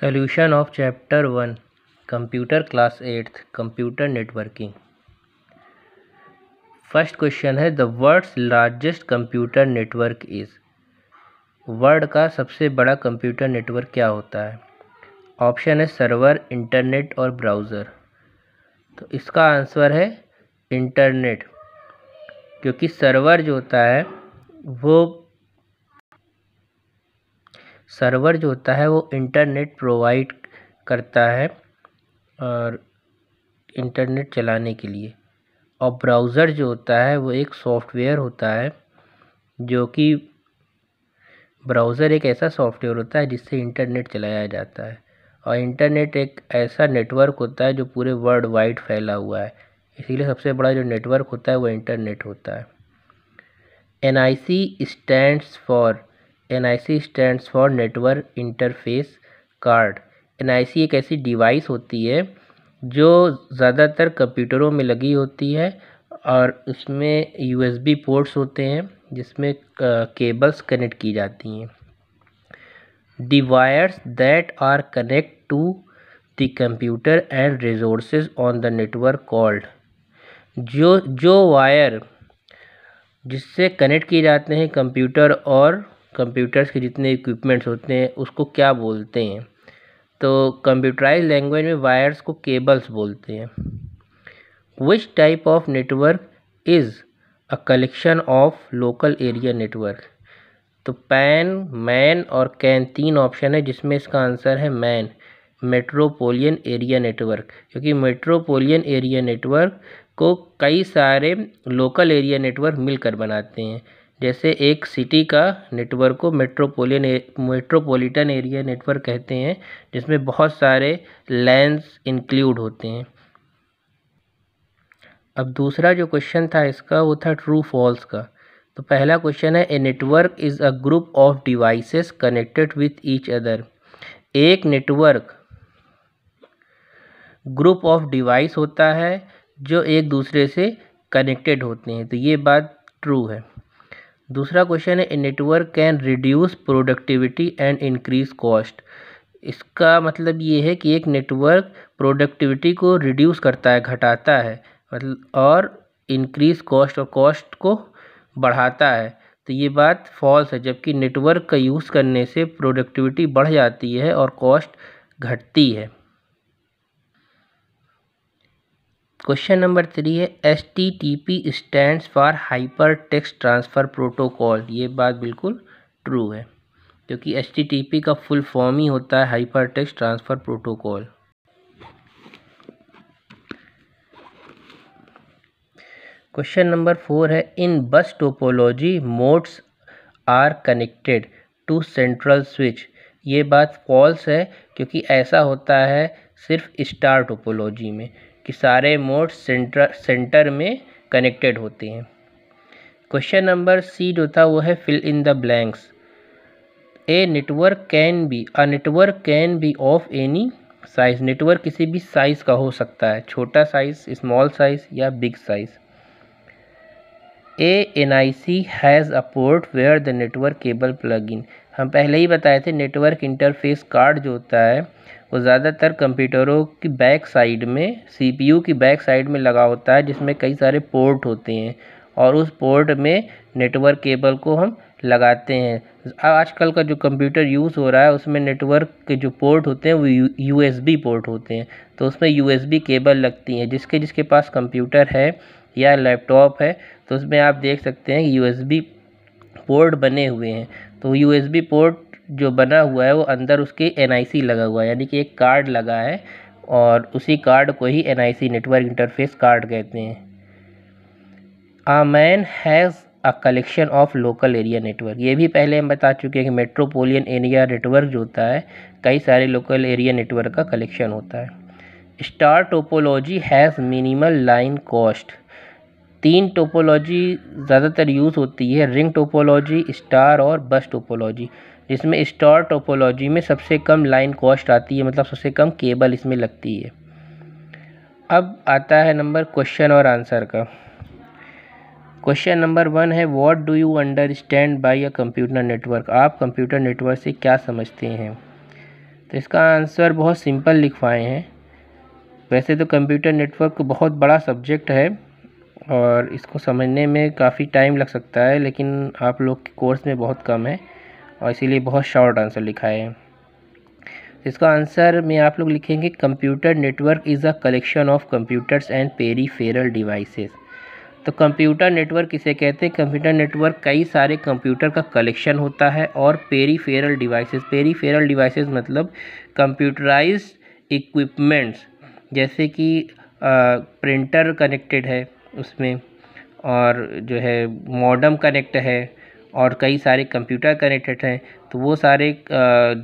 Solution of chapter one computer class eighth computer networking first question है the world's largest computer network is world का सबसे बड़ा computer network क्या होता है ऑप्शन है सर्वर इंटरनेट और ब्राउज़र तो इसका आंसर है इंटरनेट क्योंकि सर्वर जो होता है वो सर्वर जो होता है वो इंटरनेट प्रोवाइड करता है और इंटरनेट चलाने के लिए और ब्राउज़र जो होता है वो एक सॉफ्टवेयर होता है जो कि ब्राउज़र एक ऐसा सॉफ्टवेयर होता है जिससे इंटरनेट चलाया जाता है और इंटरनेट एक ऐसा नेटवर्क होता है जो पूरे वर्ल्ड वाइड फैला हुआ है इसीलिए सबसे बड़ा जो नेटवर्क होता है वो इंटरनेट होता है N I C stands for N stands for network interface card N एक ऐसी डिवाइस होती है जो ज़्यादातर कंप्यूटरों में लगी होती है और उसमें यू पोर्ट्स होते हैं जिसमें केबल्स कनेक्ट की जाती हैं devices that are connect to the computer and and on the network called जो जो वायर जिससे कनेक्ट किए जाते हैं कंप्यूटर और कंप्यूटर्स के जितने इक्विपमेंट्स होते हैं उसको क्या बोलते हैं तो कंप्यूटराइज लैंग्वेज में वायर्स को केबल्स बोलते हैं which type of network is a collection of local area network तो पैन मैन और कैन तीन ऑप्शन है जिसमें इसका आंसर है मैन मेट्रोपोलियन एरिया नेटवर्क क्योंकि मेट्रोपोलियन एरिया नेटवर्क को कई सारे लोकल एरिया नेटवर्क मिलकर बनाते हैं जैसे एक सिटी का नेटवर्क को मेट्रोपोलियन मेट्रोपोलिटन एरिया नेटवर्क कहते हैं जिसमें बहुत सारे लैंस इंक्लूड होते हैं अब दूसरा जो क्वेश्चन था इसका वो था ट्रू फॉल्स का तो पहला क्वेश्चन है a network is a group of devices connected with each other एक नेटवर्क ग्रुप ऑफ डिवाइस होता है जो एक दूसरे से कनेक्टेड होते हैं तो ये बात ट्रू है दूसरा क्वेश्चन है a network can reduce productivity and increase cost इसका मतलब ये है कि एक नेटवर्क प्रोडक्टिविटी को रिड्यूस करता है घटाता है मतलब और इंक्रीज कॉस्ट और कॉस्ट को बढ़ाता है तो ये बात फॉल्स है जबकि नेटवर्क का यूज़ करने से प्रोडक्टिविटी बढ़ जाती है और कॉस्ट घटती है क्वेश्चन नंबर थ्री है H T T P stand for hypertext transfer protocol ये बात बिल्कुल ट्रू है क्योंकि एस टी टी पी का फुल फॉर्म ही होता है hypertext transfer protocol question number four है in bus topology nodes are connected to central switch ये बात फॉल्स है क्योंकि ऐसा होता है सिर्फ स्टार टोपोलॉजी में कि सारे मोड सेंटर सेंटर में कनेक्टेड होते हैं क्वेश्चन नंबर सी जो था वो है fill in the blanks a network can be a network can be of any size network किसी भी साइज़ का हो सकता है छोटा साइज़ स्मॉल साइज़ या big size a N I C has a port where the network cable plug in हम पहले ही बताए थे नेटवर्क इंटरफेस कार्ड जो होता है वो ज़्यादातर कंप्यूटरों की बैक साइड में सीपीयू की बैक साइड में लगा होता है जिसमें कई सारे पोर्ट होते हैं और उस पोर्ट में नेटवर्क केबल को हम लगाते हैं आजकल का जो कंप्यूटर यूज़ हो रहा है उसमें नेटवर्क के जो पोर्ट होते हैं वो यू एस बी पोर्ट होते हैं तो उसमें यू एस बी केबल लगती हैं जिसके जिसके पास कंप्यूटर है या लैपटॉप है तो उसमें आप देख सकते हैं यू एस बी पोर्ट बने हुए हैं तो यू पोर्ट जो बना हुआ है वो अंदर उसके एन लगा हुआ है यानी कि एक कार्ड लगा है और उसी कार्ड को ही एन नेटवर्क इंटरफेस कार्ड कहते हैं a MAN has a collection of local area network ये भी पहले हम बता चुके हैं कि मेट्रोपोलियन एरिया नेटवर्क जो होता है कई सारे लोकल एरिया नेटवर्क का कलेक्शन होता है star topology has minimal line cost तीन टोपोलॉजी ज़्यादातर यूज़ होती है रिंग टोपोलॉजी स्टार और बस टोपोलॉजी इसमें स्टार टोपोलॉजी में सबसे कम लाइन कॉस्ट आती है मतलब सबसे कम केबल इसमें लगती है अब आता है नंबर क्वेश्चन और आंसर का क्वेश्चन नंबर वन है what do you understand by a computer network आप कंप्यूटर नेटवर्क से क्या समझते हैं तो इसका आंसर बहुत सिंपल लिखवाए हैं वैसे तो कंप्यूटर नेटवर्क बहुत बड़ा सब्जेक्ट है और इसको समझने में काफ़ी टाइम लग सकता है लेकिन आप लोग के कोर्स में बहुत कम है और इसीलिए बहुत शॉर्ट आंसर लिखा है इसका आंसर में आप लोग लिखेंगे computer network is a collection of computers and peripheral devices तो कंप्यूटर नेटवर्क किसे कहते हैं कंप्यूटर नेटवर्क कई सारे कंप्यूटर का कलेक्शन होता है और पेरीफेरल डिवाइसेस पेरीफेरल डिवाइसेस मतलब कंप्यूटराइज्ड इक्विपमेंट्स जैसे कि प्रिंटर कनेक्टेड है उसमें और जो है मॉडम कनेक्ट है और कई सारे कंप्यूटर कनेक्टेड हैं तो वो सारे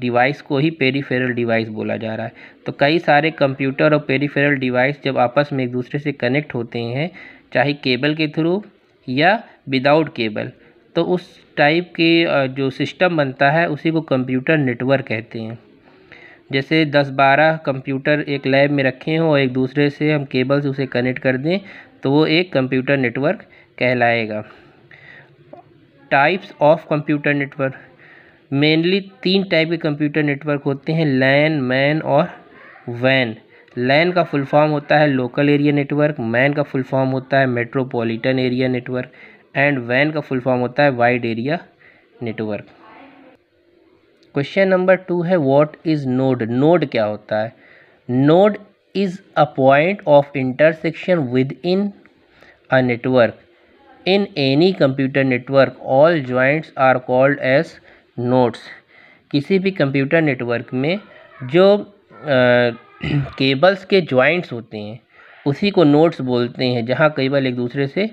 डिवाइस को ही पेरीफेरल डिवाइस बोला जा रहा है तो कई सारे कंप्यूटर और पेरीफेरल डिवाइस जब आपस में एक दूसरे से कनेक्ट होते हैं चाहे केबल के थ्रू या विदाउट केबल तो उस टाइप के जो सिस्टम बनता है उसी को कंप्यूटर नेटवर्क कहते हैं जैसे 10-12 कंप्यूटर एक लैब में रखे हों और एक दूसरे से हम केबल से उसे कनेक्ट कर दें तो वो एक कंप्यूटर नेटवर्क कहलाएगा types of computer network mainly तीन टाइप के कंप्यूटर नेटवर्क होते हैं लैन मैन और वैन लैन का फुल फॉर्म होता है लोकल एरिया नेटवर्क मैन का फुल फॉर्म होता है मेट्रोपॉलिटन एरिया नेटवर्क एंड वैन का फुल फॉर्म होता है wide area network question number two है व्हाट इज़ नोड नोड क्या होता है node is a point of intersection within a network. In any computer network, all joints are called as nodes. किसी भी computer network में जो cables के joints होते हैं उसी को नोट्स बोलते हैं जहाँ केबल एक दूसरे से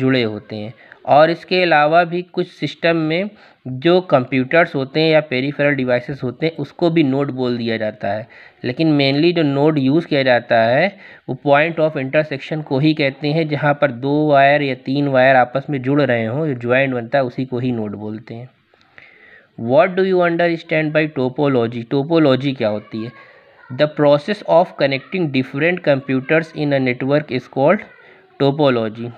जुड़े होते हैं और इसके अलावा भी कुछ सिस्टम में जो कंप्यूटर्स होते हैं या पेरीफेरल डिवाइसेस होते हैं उसको भी नोड बोल दिया जाता है लेकिन मेनली जो नोड यूज़ किया जाता है वो पॉइंट ऑफ इंटरसेक्शन को ही कहते हैं जहाँ पर दो वायर या तीन वायर आपस में जुड़ रहे हों ज्वाइंट बनता है उसी को ही नोड बोलते हैं what do you understand by topology topology क्या होती है the process of connecting different computers in a network is called topology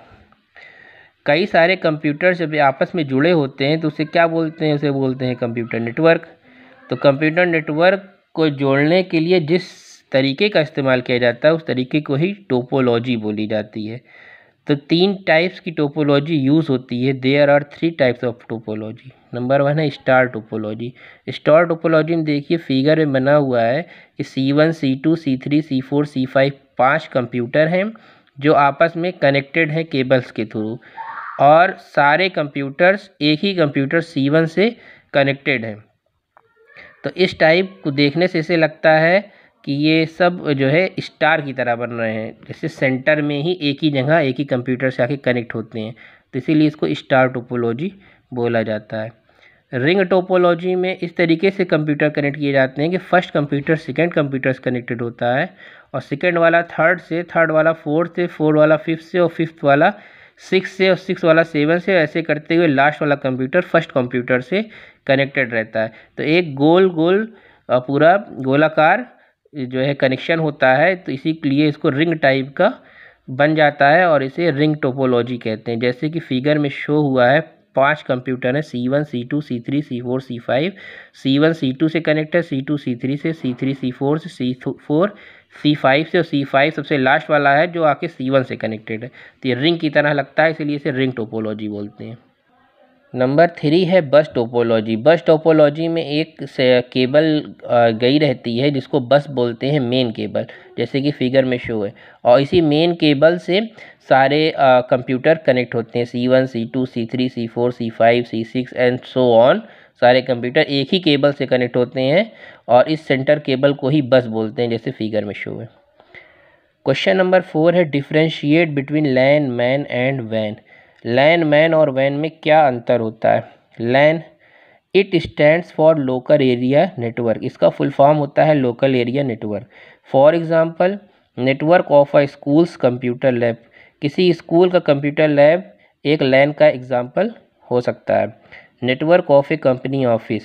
कई सारे कंप्यूटर जब आपस में जुड़े होते हैं तो उसे क्या बोलते हैं उसे बोलते हैं कंप्यूटर नेटवर्क तो कंप्यूटर नेटवर्क को जोड़ने के लिए जिस तरीके का इस्तेमाल किया जाता है उस तरीके को ही टोपोलॉजी बोली जाती है तो तीन टाइप्स की टोपोलॉजी यूज़ होती है there are three types of topology number one है स्टार टोपोलॉजी स्टार टोपोलॉजी में देखिए फिगर में बना हुआ है कि C one C two C three C four C five पाँच कंप्यूटर हैं जो आपस में कनेक्टेड हैं केबल्स के थ्रू और सारे कंप्यूटर्स एक ही कंप्यूटर C1 से कनेक्टेड हैं तो इस टाइप को देखने से ऐसे लगता है कि ये सब जो है स्टार की तरह बन रहे हैं जैसे सेंटर में ही एक ही जगह एक ही कंप्यूटर से आके कनेक्ट होते हैं तो इसीलिए इसको स्टार टोपोलॉजी बोला जाता है रिंग टोपोलॉजी में इस तरीके से कंप्यूटर कनेक्ट किए जाते हैं कि फर्स्ट कंप्यूटर सेकंड कंप्यूटर से कनेक्टेड होता है और सेकंड वाला थर्ड से थर्ड वाला फोर्थ से फोर्थ वाला फिफ्थ से और फिफ्थ वाला सिक्स से और सिक्स वाला सेवन से ऐसे करते हुए लास्ट वाला कंप्यूटर फर्स्ट कंप्यूटर से कनेक्टेड रहता है तो एक गोल गोल पूरा गोलाकार जो है कनेक्शन होता है तो इसी के लिए इसको रिंग टाइप का बन जाता है और इसे रिंग टोपोलॉजी कहते हैं जैसे कि फिगर में शो हुआ है पांच कंप्यूटर हैं C one C two C three C four C five C one C two से कनेक्ट है सी टू सी थ्री से सी थ्री सी फोर से सी फोर सी फाइव से और सी फाइव सबसे लास्ट वाला है जो आके सी वन से कनेक्टेड है तो ये रिंग की तरह लगता है इसलिए इसे रिंग टोपोलॉजी बोलते हैं नंबर थ्री है बस टोपोलॉजी बस टोपोलॉजी में एक केबल गई रहती है जिसको बस बोलते हैं मेन केबल जैसे कि फिगर में शो है और इसी मेन केबल से सारे कंप्यूटर कनेक्ट होते हैं C one C two C three C four C five C six and so on सारे कंप्यूटर एक ही केबल से कनेक्ट होते हैं और इस सेंटर केबल को ही बस बोलते हैं जैसे फिगर में शो है क्वेश्चन नंबर फोर है differentiate between LAN MAN and वैन लैन मैन और वैन में क्या अंतर होता है LAN it stand for local area network इसका फुल फॉर्म होता है local area network for example network of a school's computer lab किसी स्कूल का कंप्यूटर लैब एक लैन का एग्ज़ाम्पल हो सकता है network of a company office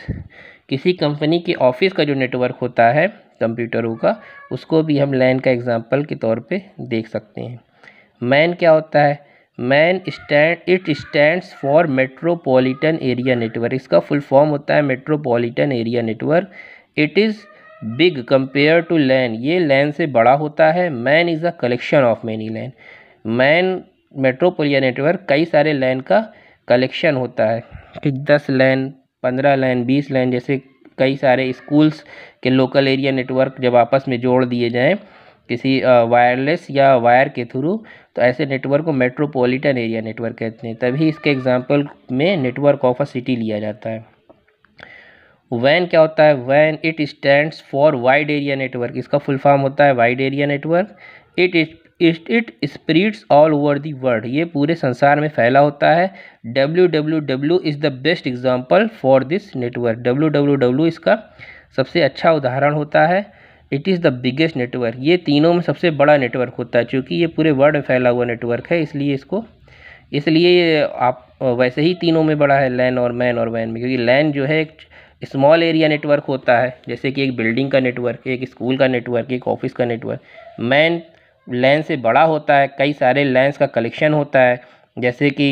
किसी कंपनी के ऑफिस का जो नेटवर्क होता है कंप्यूटरों का उसको भी हम लैन का एग्जाम्पल के तौर पे देख सकते हैं मैन क्या होता है MAN stand it stands for metropolitan area network इसका फुल फॉर्म होता है metropolitan area network it is big compare to LAN ये लैन से बड़ा होता है MAN is a collection of many LAN MAN metropolitan network कई सारे लैन का कलेक्शन होता है दस लैन पंद्रह लैन बीस लैन जैसे कई सारे स्कूल्स के लोकल एरिया नेटवर्क जब आपस में जोड़ दिए जाएँ किसी वायरलेस या वायर के थ्रू तो ऐसे नेटवर्क को मेट्रोपॉलिटन एरिया नेटवर्क कहते हैं तभी इसके एग्जाम्पल में नेटवर्क ऑफ अ सिटी लिया जाता है वैन क्या होता है वैन it stands for wide area network इसका फुल फॉर्म होता है wide area network it it spreads all over the world ये पूरे संसार में फैला होता है W W W is the best example for this network W W W इसका सबसे अच्छा उदाहरण होता है it is the biggest network ये तीनों में सबसे बड़ा नेटवर्क होता है चूँकि ये पूरे वर्ल्ड में फैला हुआ नेटवर्क है इसलिए इसको इसलिए आप वैसे ही तीनों में बड़ा है लैन और मैन और वैन में क्योंकि लैन जो है एक स्मॉल एरिया नेटवर्क होता है जैसे कि एक बिल्डिंग का नेटवर्क एक स्कूल का नेटवर्क एक ऑफिस का नेटवर्क मैन लैन से बड़ा होता है कई सारे लैंस का कलेक्शन होता है जैसे कि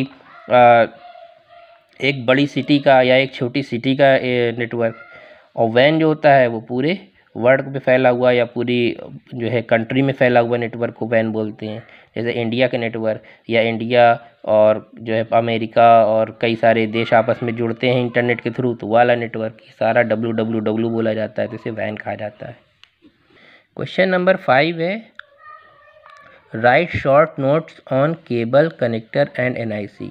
एक बड़ी सिटी का या एक छोटी सिटी का नेटवर्क और वैन जो होता है वो पूरे वर्ल्ड में फैला हुआ या पूरी जो है कंट्री में फैला हुआ नेटवर्क को वैन बोलते हैं जैसे इंडिया के नेटवर्क या इंडिया और जो है अमेरिका और कई सारे देश आपस में जुड़ते हैं इंटरनेट के थ्रू तो वाला नेटवर्क सारा डब्लू डब्ल्यू डब्ल्यू बोला जाता है तो इसे वैन कहा जाता है क्वेश्चन नंबर फाइव है write short notes on cable connector and NIC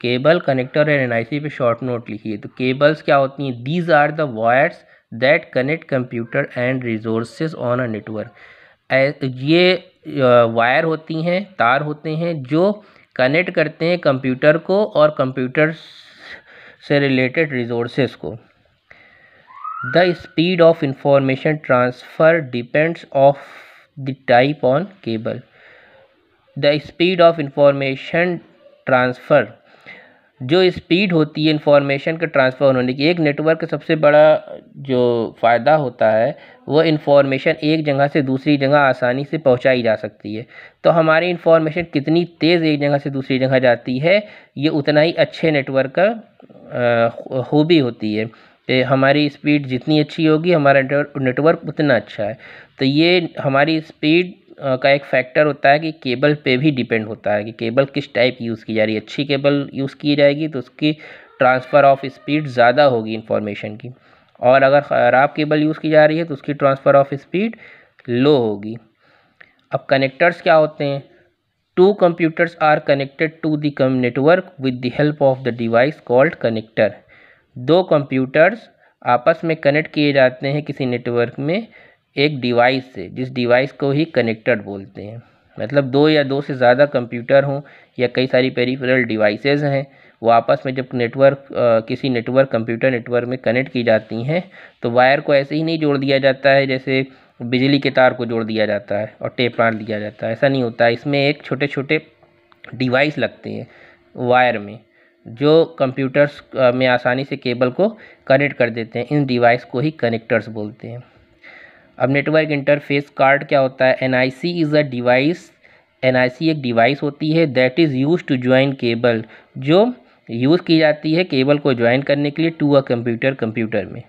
cable connector and NIC पे शॉर्ट नोट लिखिए तो केबल्स क्या होती हैं these are the wires that connect computer and resources on a network ये वायर होती हैं तार होते हैं जो कनेक्ट करते हैं कंप्यूटर को और कंप्यूटर से रिलेटेड रिजोर्स को the speed of information transfer depends of the type on cable the speed of information transfer जो स्पीड होती है इन्फॉर्मेशन के ट्रांसफ़र होने की एक नेटवर्क का सबसे बड़ा जो फ़ायदा होता है वो इन्फॉर्मेशन एक जगह से दूसरी जगह आसानी से पहुंचाई जा सकती है तो हमारी इन्फॉर्मेशन कितनी तेज़ एक जगह से दूसरी जगह जाती है ये उतना ही अच्छे नेटवर्क का हॉबी होती है कि हमारी स्पीड जितनी अच्छी होगी हमारा नेटवर्क उतना अच्छा है तो ये हमारी स्पीड का एक फैक्टर होता है कि केबल पे भी डिपेंड होता है कि केबल किस टाइप यूज़ की जा रही है अच्छी केबल यूज़ की जाएगी तो उसकी ट्रांसफ़र ऑफ स्पीड ज़्यादा होगी इन्फॉर्मेशन की और अगर ख़राब केबल यूज़ की जा रही है तो उसकी ट्रांसफ़र ऑफ स्पीड लो होगी अब कनेक्टर्स क्या होते हैं two computers are connected to the come network with the help of the device called connector दो कंप्यूटर्स आपस में कनेक्ट किए जाते हैं किसी नेटवर्क में एक डिवाइस से जिस डिवाइस को ही कनेक्टेड बोलते हैं मतलब दो या दो से ज़्यादा कंप्यूटर हों या कई सारी पेरीफेरल डिवाइसेस हैं वो आपस में जब नेटवर्क किसी नेटवर्क कंप्यूटर नेटवर्क में कनेक्ट की जाती हैं तो वायर को ऐसे ही नहीं जोड़ दिया जाता है जैसे बिजली के तार को जोड़ दिया जाता है और टेप मार दिया जाता है ऐसा नहीं होता है इसमें एक छोटे छोटे डिवाइस लगते हैं वायर में जो कंप्यूटर्स में आसानी से केबल को कनेक्ट कर देते हैं इन डिवाइस को ही कनेक्टर्स बोलते हैं अब नेटवर्क इंटरफेस कार्ड क्या होता है N I C is a device N I C एक डिवाइस होती है that is used to join cable जो यूज़ की जाती है केबल को ज्वाइन करने के लिए टू अ कंप्यूटर कंप्यूटर में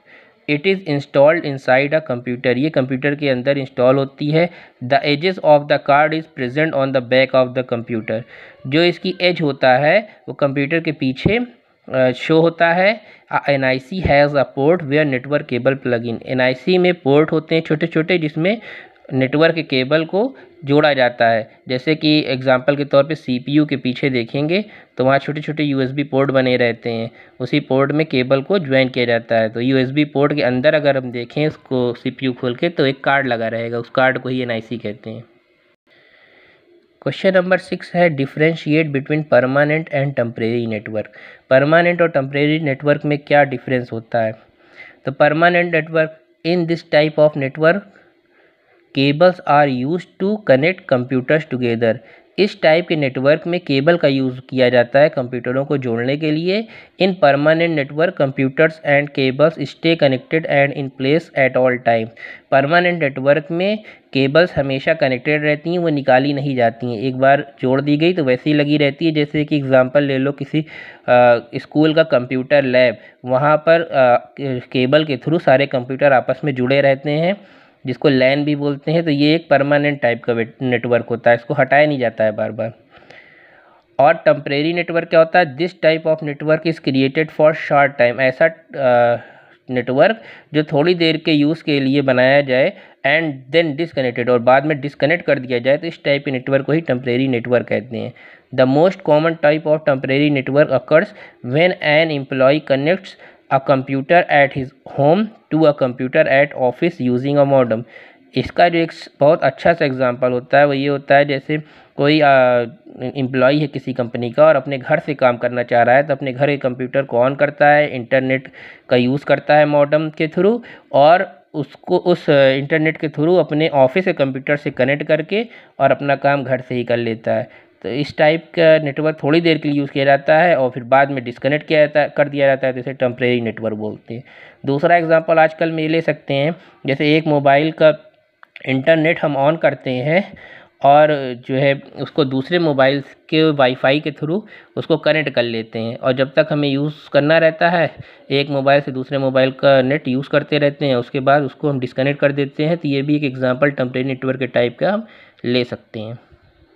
it is installed inside a computer ये कंप्यूटर के अंदर इंस्टॉल होती है the edges of the card is present on the back of the computer जो इसकी एज होता है वो कंप्यूटर के पीछे शो होता है N I C has a port where network cable plug in N I C में पोर्ट होते हैं छोटे छोटे जिसमें नेटवर्क केबल को जोड़ा जाता है जैसे कि एग्जांपल के तौर पे सीपीयू के पीछे देखेंगे तो वहाँ छोटे छोटे यूएसबी पोर्ट बने रहते हैं उसी पोर्ट में केबल को ज्वाइन किया जाता है तो यूएसबी पोर्ट के अंदर अगर हम देखें उसको सीपीयू खोल के तो एक कार्ड लगा रहेगा उस कार्ड को ही एनआईसी कहते हैं क्वेश्चन नंबर सिक्स है differentiate between permanent and temporary network permanent और टम्परेरी नेटवर्क में क्या डिफरेंस होता है तो permanent network in this type of network cables are used to connect computers together इस टाइप के नेटवर्क में केबल का यूज़ किया जाता है कंप्यूटरों को जोड़ने के लिए in permanent network computers and cables stay connected and in place at all time permanent network में केबल्स हमेशा कनेक्टेड रहती हैं वो निकाली नहीं जाती हैं एक बार जोड़ दी गई तो वैसे ही लगी रहती है जैसे कि एग्ज़ाम्पल ले लो किसी स्कूल का कंप्यूटर लैब वहाँ पर आ, केबल के थ्रू सारे कंप्यूटर आपस में जुड़े रहते हैं जिसको लैन भी बोलते हैं तो ये एक परमानेंट टाइप का नेटवर्क होता है इसको हटाया नहीं जाता है बार बार और टम्परेरी नेटवर्क क्या होता है this type of network is created for short time ऐसा नेटवर्क जो थोड़ी देर के यूज़ के लिए बनाया जाए एंड देन डिसकनेक्टेड और बाद में डिसकनेक्ट कर दिया जाए तो इस टाइप के नेटवर्क को ही टम्परेरी नेटवर्क कहते हैं the most common type of temporary network occurs when an employee connects a computer at his home to a computer at office using a modem इसका जो एक बहुत अच्छा सा एग्ज़ाम्पल होता है वो ये होता है जैसे कोई एम्प्लॉई है किसी कंपनी का और अपने घर से काम करना चाह रहा है तो अपने घर के कंप्यूटर को ऑन करता है इंटरनेट का यूज़ करता है मॉडम के थ्रू और उसको उस इंटरनेट के थ्रू अपने ऑफिस के कंप्यूटर से कनेक्ट करके और अपना काम घर से ही कर लेता है तो इस टाइप का नेटवर्क थोड़ी देर के लिए यूज़ किया जाता है और फिर बाद में डिस्कनेक्ट किया जाता कर दिया जाता है तो इसे टम्प्रेरी नेटवर्क बोलते हैं दूसरा एग्जांपल आजकल में ये ले सकते हैं जैसे एक मोबाइल का इंटरनेट हम ऑन करते हैं और जो है उसको दूसरे मोबाइल के वाईफाई के थ्रू उसको कनेक्ट कर लेते हैं और जब तक हमें यूज़ करना रहता है एक मोबाइल से दूसरे मोबाइल का नेट यूज़ करते रहते हैं उसके बाद उसको हम डिसकनेक्ट कर देते हैं तो ये भी एक एग्ज़ाम्पल टम्प्रेरी नेटवर्क के टाइप का हम ले सकते हैं